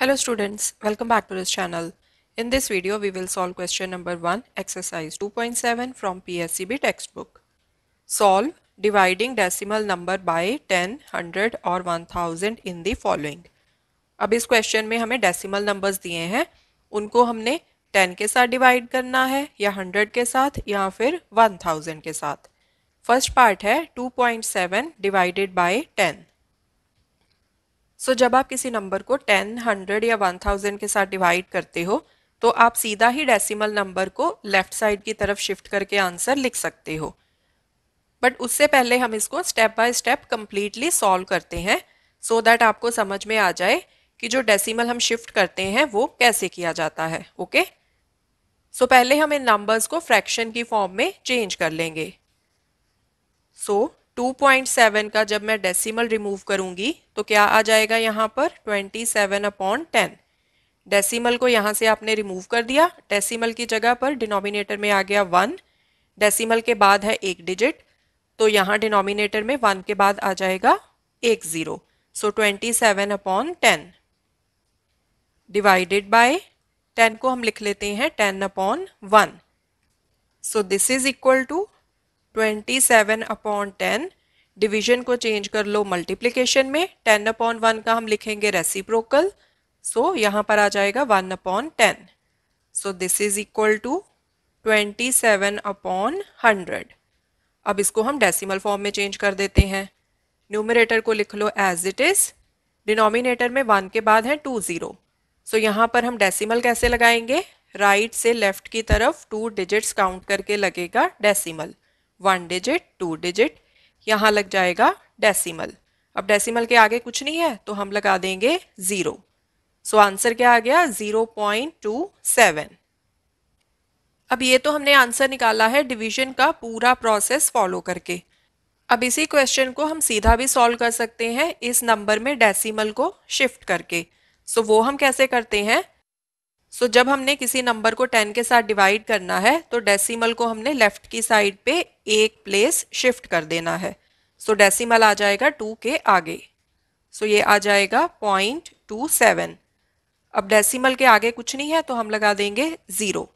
Hello students, welcome back to this channel. In this video, we will solve question number 1, exercise 2.7 from PSCB textbook. Solve dividing decimal number by 10, 100 और 1000 in the following. अब इस question में हमें decimal numbers दिए हैं उनको हमने 10 के साथ डिवाइड करना है या 100 के साथ या फिर 1000 के साथ फर्स्ट पार्ट है 2.7 डिवाइडेड बाय 10 सो so, जब आप किसी नंबर को टेन हंड्रेड या वन थाउजेंड के साथ डिवाइड करते हो तो आप सीधा ही डेसिमल नंबर को लेफ्ट साइड की तरफ शिफ्ट करके आंसर लिख सकते हो बट उससे पहले हम इसको step by step completely solve करते हैं सो so दैट आपको समझ में आ जाए कि जो डेसिमल हम शिफ्ट करते हैं वो कैसे किया जाता है ओके सो so, पहले हम इन नंबर्स को फ्रैक्शन की फॉर्म में चेंज कर लेंगे सो 2.7 का जब मैं डेसिमल रिमूव करूंगी तो क्या आ जाएगा यहाँ पर 27 सेवन अपॉन टेन डेसीमल को यहाँ से आपने रिमूव कर दिया डेसीमल की जगह पर डिनोमिनेटर में आ गया वन डेसीमल के बाद है एक डिजिट तो यहाँ डिनोमिनेटर में वन के बाद आ जाएगा एक zero so twenty seven upon ten divided by ten को हम लिख लेते हैं ten upon one so this is equal to twenty seven upon ten division को चेंज कर लो मल्टीप्लीकेशन में टेन अपॉन वन का हम लिखेंगे रेसिप्रोकल सो so, यहाँ पर आ जाएगा one upon ten so this is equal to twenty seven upon hundred अब इसको हम डेसिमल फॉर्म में चेंज कर देते हैं न्यूमरेटर को लिख लो एज इट इज़ डिनोमिनेटर में वन के बाद है टू ज़ीरो सो यहाँ पर हम डेसिमल कैसे लगाएंगे राइट right से लेफ्ट की तरफ टू डिजिट्स काउंट करके लगेगा decimal one digit two digit यहाँ लग जाएगा डेसिमल अब डेसिमल के आगे कुछ नहीं है तो हम लगा देंगे ज़ीरो सो आंसर क्या आ गया ज़ीरो पॉइंट टू सेवन अब ये तो हमने आंसर निकाला है डिवीजन का पूरा प्रोसेस फॉलो करके अब इसी क्वेश्चन को हम सीधा भी सॉल्व कर सकते हैं इस नंबर में डेसिमल को शिफ्ट करके सो so, वो हम कैसे करते हैं सो so, जब हमने किसी नंबर को टेन के साथ डिवाइड करना है तो डेसिमल को हमने लेफ्ट की साइड पे एक प्लेस शिफ्ट कर देना है सो so, डेसिमल आ जाएगा टू के आगे सो so, ये आ जाएगा पॉइंट टू सेवन अब डेसिमल के आगे कुछ नहीं है तो हम लगा देंगे ज़ीरो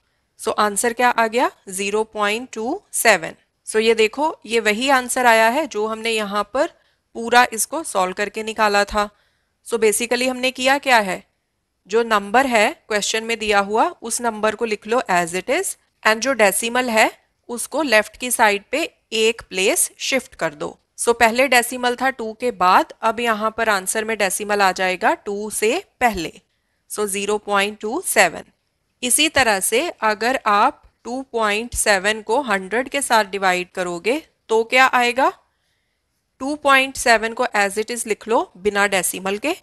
सो so, आंसर क्या आ गया zero point two seven so ये देखो ये वही आंसर आया है जो हमने यहाँ पर पूरा इसको सॉल्व करके निकाला था सो so, बेसिकली हमने किया क्या है जो नंबर है क्वेश्चन में दिया हुआ उस नंबर को लिख लो एज इट इज एंड जो डेसिमल है उसको लेफ्ट की साइड पे एक प्लेस शिफ्ट कर दो सो so, पहले डेसिमल था टू के बाद अब यहाँ पर आंसर में डेसिमल आ जाएगा टू से पहले so zero point two seven इसी तरह से अगर आप टू पॉइंट सेवन को हंड्रेड के साथ डिवाइड करोगे तो क्या आएगा टू पॉइंट सेवन को एज इट इज लिख लो बिना डेसिमल के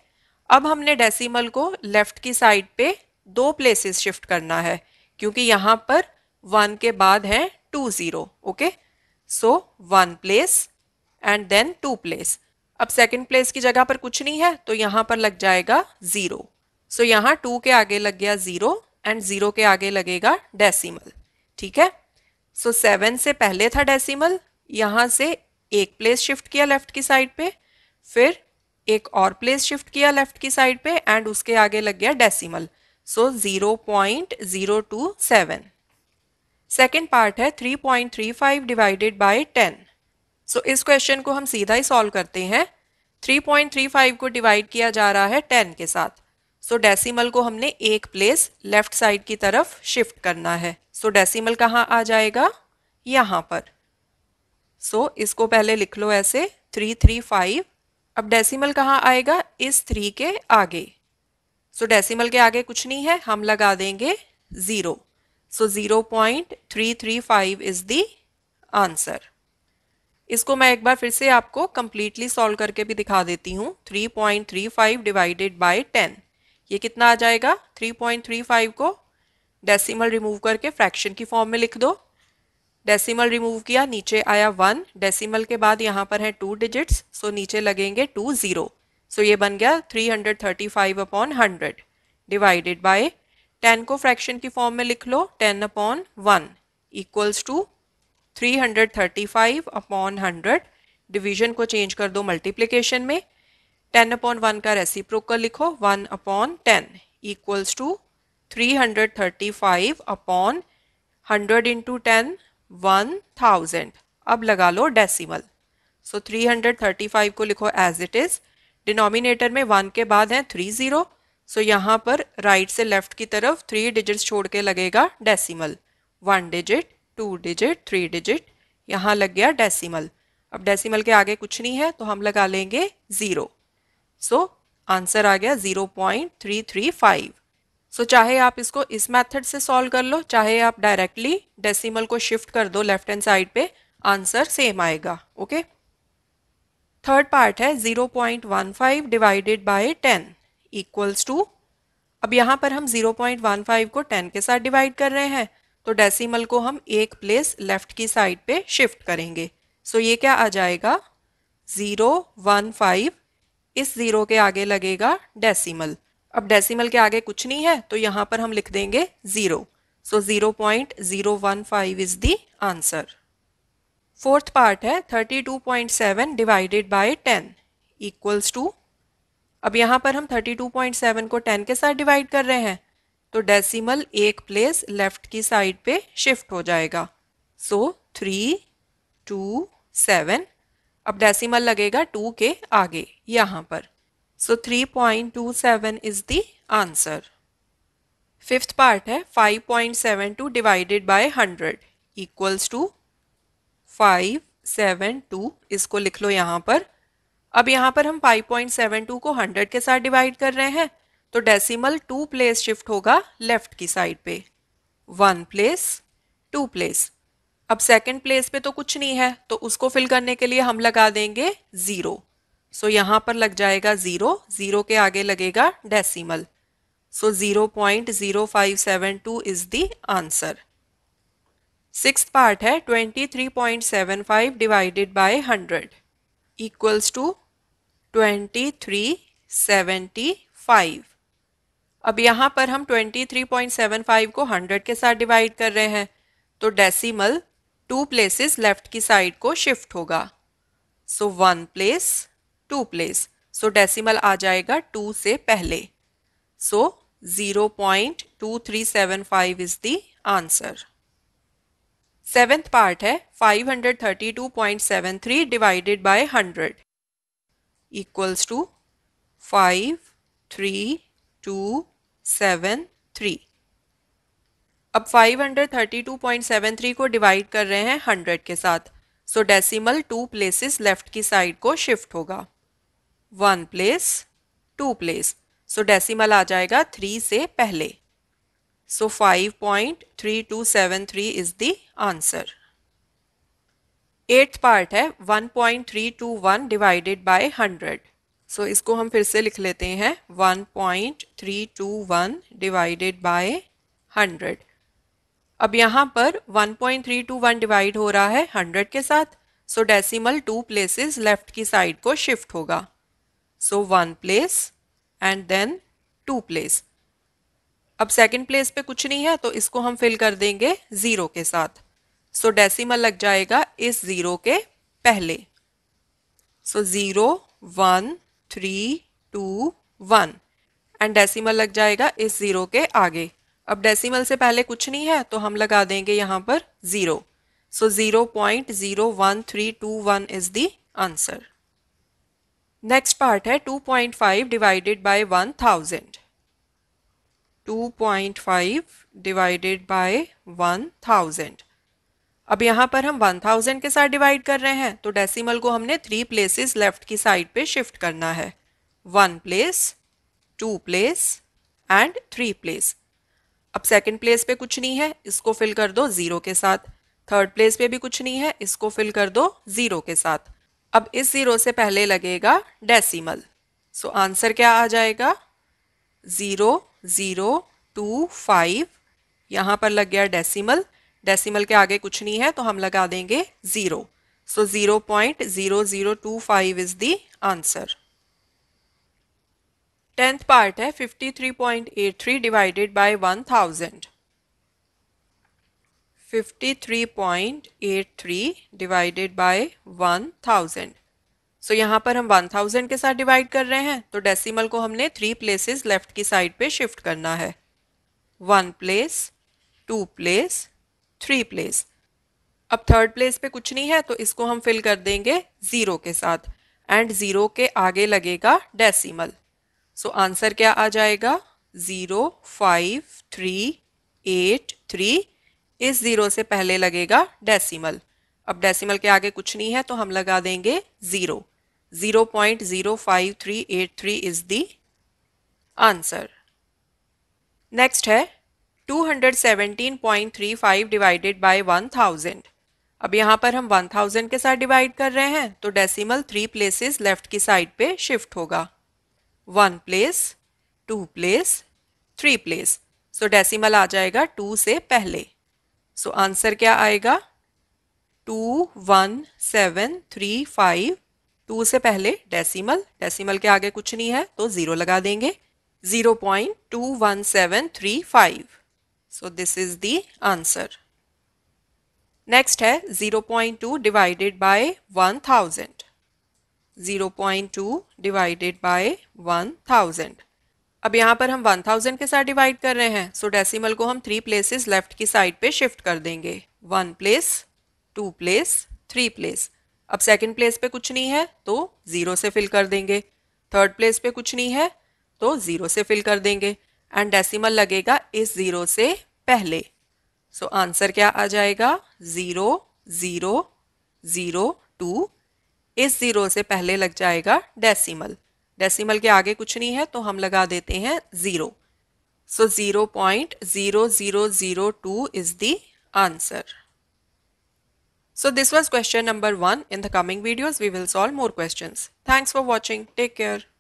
अब हमने डेसिमल को लेफ्ट की साइड पे दो प्लेसेस शिफ्ट करना है क्योंकि यहाँ पर वन के बाद है two zero okay so one place and then two place अब सेकंड प्लेस की जगह पर कुछ नहीं है तो यहाँ पर लग जाएगा ज़ीरो सो so, यहाँ टू के आगे लग गया ज़ीरो एंड ज़ीरो के आगे लगेगा डेसिमल ठीक है सो so, सेवन से पहले था डेसिमल यहाँ से एक प्लेस शिफ्ट किया लेफ्ट की साइड पे फिर एक और प्लेस शिफ्ट किया लेफ्ट की साइड पे एंड उसके आगे लग गया decimal so zero point zero two seven second part है three point three five divided by ten so इस क्वेश्चन को हम सीधा ही सॉल्व करते हैं थ्री पॉइंट थ्री फाइव को डिवाइड किया जा रहा है टेन के साथ सो so, डेसिमल को हमने एक प्लेस लेफ्ट साइड की तरफ शिफ्ट करना है सो so, डेसिमल कहाँ आ जाएगा यहाँ पर सो so, इसको पहले लिख लो ऐसे थ्री थ्री फाइव अब डेसिमल कहाँ आएगा इस थ्री के आगे सो so, डेसिमल के आगे कुछ नहीं है हम लगा देंगे zero so zero point three three five is the answer इसको मैं एक बार फिर से आपको कम्प्लीटली सॉल्व करके भी दिखा देती हूँ three point three five divided by ten ये कितना आ जाएगा थ्री पॉइंट थ्री फाइव को डेसिमल रिमूव करके फ्रैक्शन की फॉर्म में लिख दो डेसिमल रिमूव किया नीचे आया वन डेसिमल के बाद यहाँ पर है टू डिजिट्स सो नीचे लगेंगे टू ज़ीरो सो ये बन गया three hundred thirty five upon hundred divided by ten को फ्रैक्शन की फॉर्म में लिख लो ten upon one equals to three hundred thirty five upon hundred division को चेंज कर दो मल्टीप्लीकेशन में टेन अपॉन वन का रेसिप्रोकल लिखो one upon ten equals to three hundred thirty five upon hundred into ten one thousand अब लगा लो decimal so three hundred thirty five को लिखो एज इट इज़ डिनोमिनेटर में वन के बाद है थ्री ज़ीरो सो यहाँ पर राइट से लेफ्ट की तरफ थ्री डिजिट्स छोड़ के लगेगा decimal one digit two digit three digit यहाँ लग गया डेसिमल अब डेसिमल के आगे कुछ नहीं है तो हम लगा लेंगे ज़ीरो सो आंसर आ गया zero point three three five so so, चाहे आप इसको इस मेथड से सॉल्व कर लो चाहे आप डायरेक्टली डेसिमल को शिफ्ट कर दो लेफ्ट हैंड साइड पे आंसर सेम आएगा ओके थर्ड पार्ट है 0.15 डिवाइडेड बाय 10 इक्वल्स टू अब यहाँ पर हम 0.15 को 10 के साथ डिवाइड कर रहे हैं तो डेसिमल को हम एक प्लेस लेफ्ट की साइड पे शिफ्ट करेंगे सो so, ये क्या आ जाएगा 0.15 इस ज़ीरो के आगे लगेगा डेसिमल अब डेसिमल के आगे कुछ नहीं है तो यहाँ पर हम लिख देंगे zero so zero point zero one five is the answer fourth part है thirty two point seven divided by ten equals to अब यहाँ पर हम थर्टी टू पॉइंट सेवन को टेन के साथ डिवाइड कर रहे हैं तो डेसिमल एक प्लेस लेफ्ट की साइड पे शिफ्ट हो जाएगा सो थ्री टू सेवन अब डेसिमल लगेगा टू के आगे यहाँ पर two 3.27 is the answer fifth part है 5.72 हंड्रेड इक्वल्स 100 फाइव सेवन 572 इसको लिख लो यहाँ पर अब यहाँ पर हम 5.72 को 100 के साथ डिवाइड कर रहे हैं तो डेसिमल टू प्लेस शिफ्ट होगा लेफ्ट की साइड पे वन प्लेस टू प्लेस अब सेकंड प्लेस पे तो कुछ नहीं है तो उसको फिल करने के लिए हम लगा देंगे ज़ीरो सो so, यहाँ पर लग जाएगा ज़ीरो ज़ीरो के आगे लगेगा decimal so zero point zero five seven two is the answer six part है twenty three point seven five divided by hundred equals to twenty three seventy five अब यहाँ पर हम twenty three point seven five को hundred के साथ divide कर रहे हैं तो डेसिमल टू प्लेसेस लेफ्ट की साइड को शिफ्ट होगा so one place two place so decimal आ जाएगा टू से पहले so zero point two three seven five is the answer seventh part है five hundred thirty two point seven three divided by hundred equals to five three two seven three अब 532.73 को divide कर रहे हैं 100 के साथ so decimal two places left की side को शिफ्ट होगा one place two place so decimal आ जाएगा थ्री से पहले so five point three two seven three is the answer eighth part है one point three two one divided by hundred so इसको हम फिर से लिख लेते हैं one point three two one divided by hundred अब यहाँ पर 1.321 डिवाइड हो रहा है 100 के साथ so decimal two places left की साइड को शिफ्ट होगा so one place and then two place अब सेकेंड प्लेस पे कुछ नहीं है तो इसको हम फिल कर देंगे ज़ीरो के साथ सो so, डेसिमल लग जाएगा इस ज़ीरो के पहले so zero one three two one and decimal लग जाएगा इस ज़ीरो के आगे अब डेसिमल से पहले कुछ नहीं है तो हम लगा देंगे यहाँ पर zero so zero point zero one three two one is the answer next part है 2.5 point five divided by one thousand two point five divided by one thousand अब यहाँ पर हम वन थाउजेंड के साथ डिवाइड कर रहे हैं तो डेसिमल को हमने थ्री प्लेसेस लेफ्ट की साइड पे शिफ्ट करना है one place two place and three place अब सेकंड प्लेस पे कुछ नहीं है इसको फिल कर दो ज़ीरो के साथ थर्ड प्लेस पे भी कुछ नहीं है इसको फिल कर दो ज़ीरो के साथ अब इस ज़ीरो से पहले लगेगा डेसिमल सो so, आंसर क्या आ जाएगा ज़ीरो ज़ीरो टू फाइव यहां पर लग गया डेसिमल डेसिमल के आगे कुछ नहीं है तो हम लगा देंगे zero so zero point zero zero two five is the answer tenth part है fifty three point eight three divided by one thousand 53.83 divided by 1000 so यहाँ पर हम 1000 के साथ डिवाइड कर रहे हैं तो डेसिमल को हमने थ्री प्लेसेस लेफ्ट की साइड पे शिफ्ट करना है one place two place three place अब थर्ड प्लेस पे कुछ नहीं है तो इसको हम फिल कर देंगे ज़ीरो के साथ एंड ज़ीरो के आगे लगेगा डेसिमल सो so, आंसर क्या आ जाएगा zero five three eight three इस ज़ीरो से पहले लगेगा डेसिमल अब डेसिमल के आगे कुछ नहीं है तो हम लगा देंगे zero zero point zero five three eight three is the answer next है two hundred point three five divided by thousand अब यहाँ पर हम वन थाउजेंड के साथ डिवाइड कर रहे हैं तो डेसिमल थ्री प्लेसेस लेफ्ट की साइड पे शिफ्ट होगा one place two place three place so decimal आ जाएगा टू से पहले सो so, आंसर क्या आएगा two one seven three five टू से पहले डेसिमल डेसिमल के आगे कुछ नहीं है तो ज़ीरो लगा देंगे zero point two one seven three five so this is the answer next है zero point two divided by one thousand zero point two divided by one thousand अब यहाँ पर हम 1000 के साथ डिवाइड कर रहे हैं सो so डेसिमल को हम थ्री प्लेसेस लेफ्ट की साइड पे शिफ्ट कर देंगे one place two place three place अब सेकंड प्लेस पे कुछ नहीं है तो ज़ीरो से फिल कर देंगे थर्ड प्लेस पे कुछ नहीं है तो ज़ीरो से फिल कर देंगे एंड डेसिमल लगेगा इस ज़ीरो से पहले सो so, आंसर क्या आ जाएगा ज़ीरो ज़ीरो ज़ीरो टू इस ज़ीरो से पहले लग जाएगा डेसीमल डेसिमल के आगे कुछ नहीं है तो हम लगा देते हैं zero so zero point zero zero zero two is the answer so this was question number one in the coming videos we will solve more question thanks for watching take care